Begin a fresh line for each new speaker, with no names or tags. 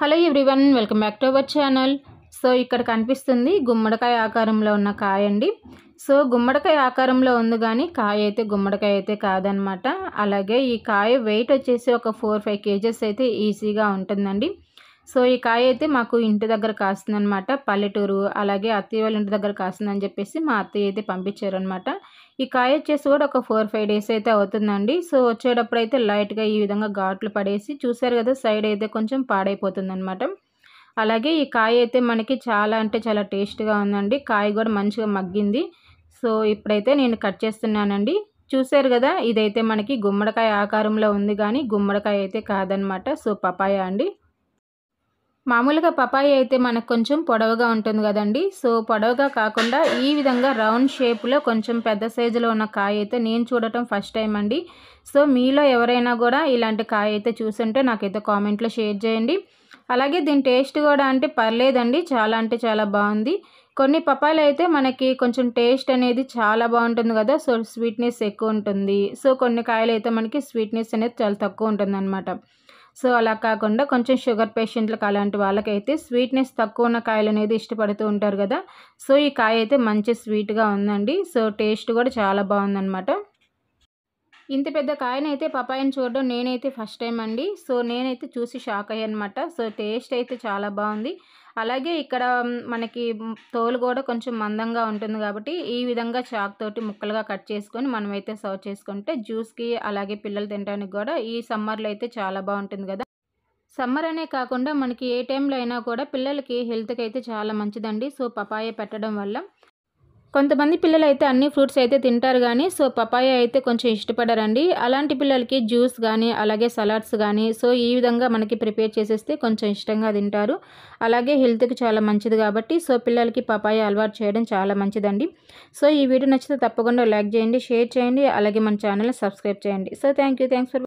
hello everyone welcome back to our channel so ఇక్కడ కనిపిస్తుంది గుమ్మడికాయ ఆకారంలో ఉన్న కాయ అండి సో గుమ్మడికాయ ఆకారంలో ఉంది కానీ కాయ అయితే గుమ్మడికాయ అయితే కాదనమాట అలాగే ఈ కాయ వెయిట్ వచ్చేసి ఒక ఫోర్ ఫైవ్ కేజెస్ అయితే ఈజీగా ఉంటుందండి సో ఈ కాయ అయితే మాకు ఇంటి దగ్గర అనమాట పల్లెటూరు అలాగే అత్తయ్య వాళ్ళ ఇంటి దగ్గర అని చెప్పేసి మా అత్తయ్య అయితే పంపించారనమాట ఈ కాయ వచ్చేసి కూడా ఒక ఫోర్ ఫైవ్ డేస్ అయితే అవుతుందండి సో వచ్చేటప్పుడు అయితే లైట్గా ఈ విధంగా ఘాట్లు పడేసి చూసారు కదా సైడ్ అయితే కొంచెం పాడైపోతుందనమాట అలాగే ఈ కాయ అయితే మనకి చాలా అంటే చాలా టేస్ట్గా ఉందండి కాయ కూడా మంచిగా మగ్గింది సో ఇప్పుడైతే నేను కట్ చేస్తున్నానండి చూసారు కదా ఇదైతే మనకి గుమ్మడికాయ ఆకారంలో ఉంది కానీ గుమ్మడికాయ అయితే కాదనమాట సో పపాయ అండి మామూలుగా పపాయి అయితే మనకు కొంచెం పొడవుగా ఉంటుంది కదండి సో పొడవుగా కాకుండా ఈ విధంగా రౌండ్ షేప్లో కొంచెం పెద్ద సైజులో ఉన్న కాయ అయితే నేను చూడటం ఫస్ట్ టైం అండి సో మీలో ఎవరైనా కూడా ఇలాంటి కాయ అయితే చూసుంటే నాకైతే కామెంట్లో షేర్ చేయండి అలాగే దీని టేస్ట్ కూడా అంటే పర్లేదండి చాలా అంటే చాలా బాగుంది కొన్ని పపాయలు అయితే మనకి కొంచెం టేస్ట్ అనేది చాలా బాగుంటుంది కదా సో స్వీట్నెస్ ఎక్కువ ఉంటుంది సో కొన్ని కాయలు అయితే మనకి స్వీట్నెస్ అనేది చాలా తక్కువ ఉంటుంది సో అలా కాకుండా కొంచెం షుగర్ పేషెంట్లకు అలాంటి వాళ్ళకైతే స్వీట్నెస్ తక్కువ ఉన్న కాయలు అనేది ఇష్టపడుతూ ఉంటారు కదా సో ఈ కాయ అయితే మంచి స్వీట్గా ఉందండి సో టేస్ట్ కూడా చాలా బాగుందనమాట ఇంత పెద్ద కాయనైతే పపాయని చూడడం నేనైతే ఫస్ట్ టైం అండి సో నేనైతే చూసి షాక్ అయ్యానమాట సో టేస్ట్ అయితే చాలా బాగుంది అలాగే ఇక్కడ మనకి తోలు కూడా కొంచెం మందంగా ఉంటుంది కాబట్టి ఈ విధంగా చాక్ తోటి ముక్కలుగా కట్ చేసుకొని మనమైతే సర్వ్ చేసుకుంటే జ్యూస్కి అలాగే పిల్లలు తినడానికి కూడా ఈ సమ్మర్లో అయితే చాలా బాగుంటుంది కదా సమ్మర్ అనే కాకుండా మనకి ఏ టైంలో అయినా కూడా పిల్లలకి హెల్త్కి అయితే చాలా మంచిదండి సో పపాయ పెట్టడం వల్ల కొంతమంది పిల్లలు అయితే అన్ని ఫ్రూట్స్ అయితే తింటారు కానీ సో పపాయ అయితే కొంచెం ఇష్టపడరండి అలాంటి పిల్లలకి జ్యూస్ కానీ అలాగే సలాడ్స్ కానీ సో ఈ విధంగా మనకి ప్రిపేర్ చేసేస్తే కొంచెం ఇష్టంగా తింటారు అలాగే హెల్త్కి చాలా మంచిది కాబట్టి సో పిల్లలకి పపాయ అలవాటు చేయడం చాలా మంచిదండి సో ఈ వీడియో నచ్చితే తప్పకుండా లైక్ చేయండి షేర్ చేయండి అలాగే మన ఛానల్ని సబ్స్క్రైబ్ చేయండి so thank you thanks for